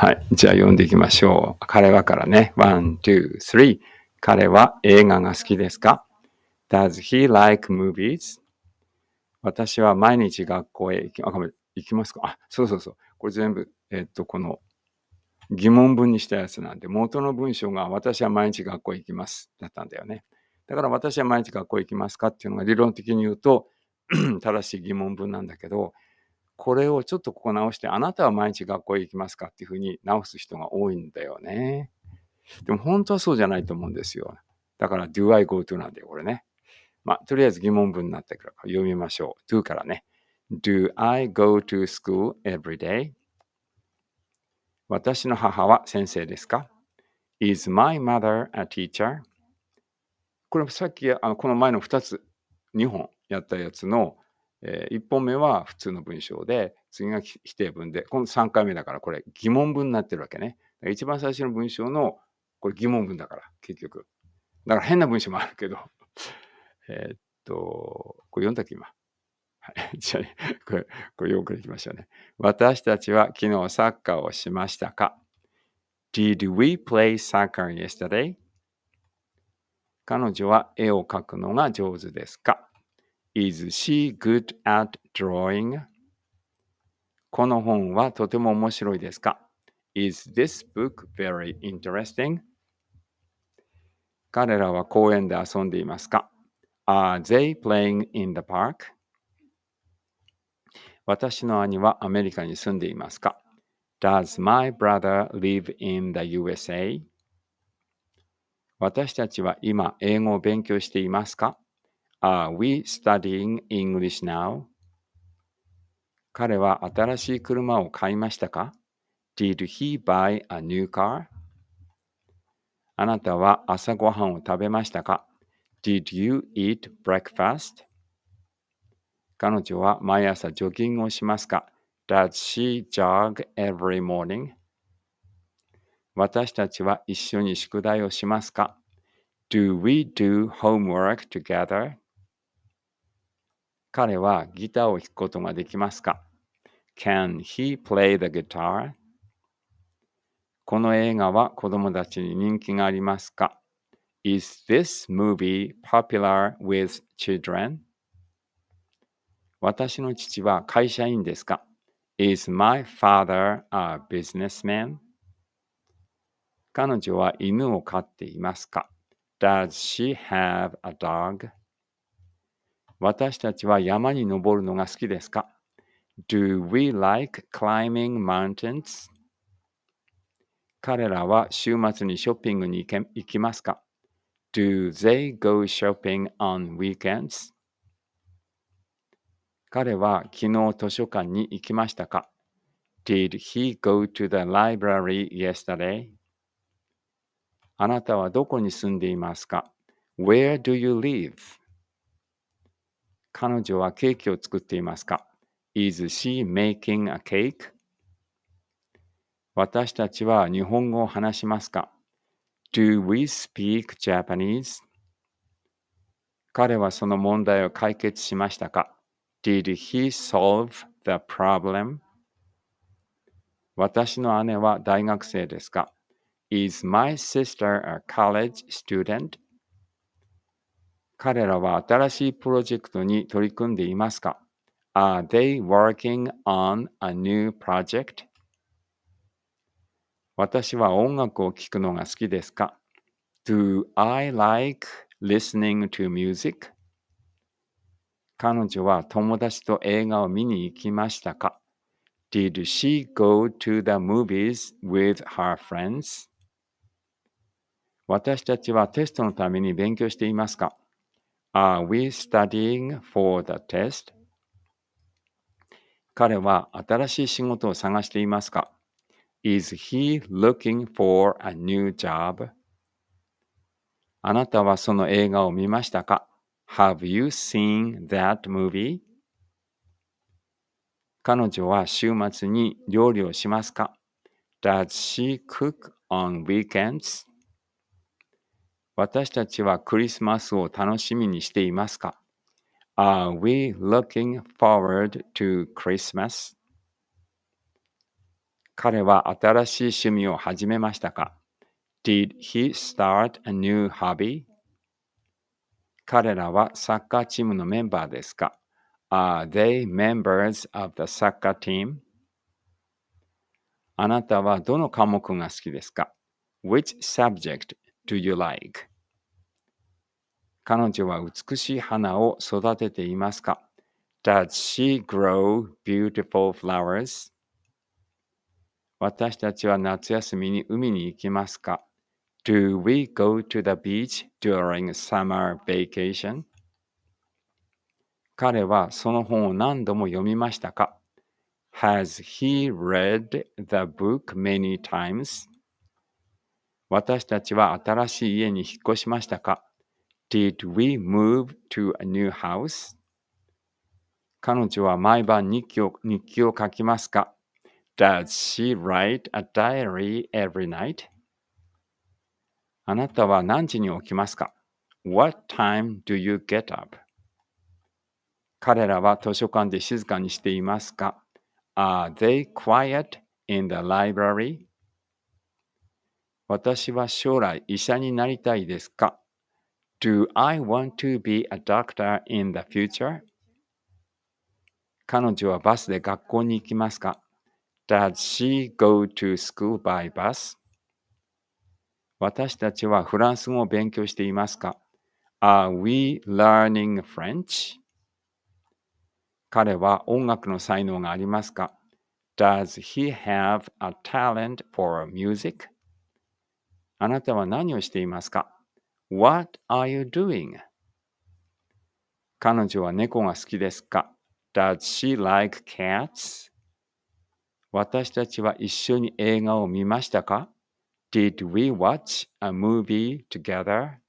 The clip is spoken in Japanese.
はい。じゃあ読んでいきましょう。彼はからね。ワン、ツー、スリー。彼は映画が好きですか ?Does he like movies? 私は毎日学校へ行きあ行きますかあ、そうそうそう。これ全部、えっと、この疑問文にしたやつなんで、元の文章が私は毎日学校へ行きますだったんだよね。だから私は毎日学校へ行きますかっていうのが理論的に言うと 正しい疑問文なんだけど、これをちょっとここ直して、あなたは毎日学校へ行きますかっていうふうに直す人が多いんだよね。でも本当はそうじゃないと思うんですよ。だから、do I go to なんで、これね。まあ、とりあえず疑問文になってくるから読みましょう。do からね。do I go to school every day? 私の母は先生ですか ?Is my mother a teacher? これさっきあのこの前の2つ2本やったやつのえー、1本目は普通の文章で、次が否定文で、今度3回目だからこれ疑問文になってるわけね。一番最初の文章のこれ疑問文だから、結局。だから変な文章もあるけど。えっと、これ読んだっけ今。はい。じゃあ、これ、これよくでいきましょうね。私たちは昨日サッカーをしましたか ?Did we play soccer yesterday? 彼女は絵を描くのが上手ですか Is she good at drawing? この本はとても面白いですか ?Is this book very interesting? 彼らは公園で遊んでいますか ?Are they playing in the park? 私の兄はアメリカに住んでいますか ?Does my brother live in the USA? 私たちは今英語を勉強していますか Are we studying English now? 彼は新しい車を買いましたか ?Did he buy a new car? あなたは朝ごはんを食べましたか ?Did you eat breakfast? 彼女は毎朝ジョギングをしますか ?Does she jog every morning? 私たちは一緒に宿題をしますか ?Do we do homework together? 彼はギターを弾くことができますか ?Can he play the guitar? この映画は子供たちに人気がありますか ?Is this movie popular with children? 私の父は会社員ですか ?Is my father a businessman? 彼女は犬を飼っていますか ?Does she have a dog? 私たちは山に登るのが好きですか ?Do we like climbing mountains? 彼らは週末にショッピングに行きますか ?Do they go shopping on weekends? 彼は昨日図書館に行きましたか ?Did he go to the library yesterday? あなたはどこに住んでいますか ?Where do you live? 彼女はケーキを作っていますか ?Is she making a cake? 私たちは日本語を話しますか ?Do we speak Japanese? 彼はその問題を解決しましたか ?Did he solve the problem? 私の姉は大学生ですか ?Is my sister a college student? 彼らは新しいプロジェクトに取り組んでいますか ?Are they working on a new project? 私は音楽を聴くのが好きですか ?Do I like listening to music? 彼女は友達と映画を見に行きましたか Did she go to the movies with her friends? 私たちはテストのために勉強していますか Are we studying for the test? 彼は新しい仕事を探していますか ?Is he looking for a new job? あなたはその映画を見ましたか ?Have you seen that movie? 彼女は週末に料理をしますか ?Does she cook on weekends? 私たちはクリスマスを楽しみにしていますか Are we looking forward to Christmas? 彼は新しい趣味を始めましたか Did he start a new hobby? 彼らはサッカーチームのメンバーですか Are they members of the soccer team? あなたはどの科目が好きですか Which subject do you like? 彼女は美しい花を育てていますか ?Does she grow beautiful flowers? 私たちは夏休みに海に行きますか ?Do we go to the beach during summer vacation? 彼はその本を何度も読みましたか ?Has he read the book many times? 私たちは新しい家に引っ越しましたか Did we move to a new house? 彼女は毎晩日記を日記を書きますか ?Does she write a diary every night? あなたは何時に起きますか ?What time do you get up? 彼らは図書館で静かにしていますか ?Are they quiet in the library? 私は将来医者になりたいですか Do I want to be a doctor in the future? 彼女はバスで学校に行きますか ?Does she go to school by bus? 私たちはフランス語を勉強していますか ?Are we learning French? 彼は音楽の才能がありますか ?Does he have a talent for music? あなたは何をしていますか What are you doing? 彼女は猫が好きですか ?Does she like cats? 私たちは一緒に映画を見ましたか ?Did we watch a movie together?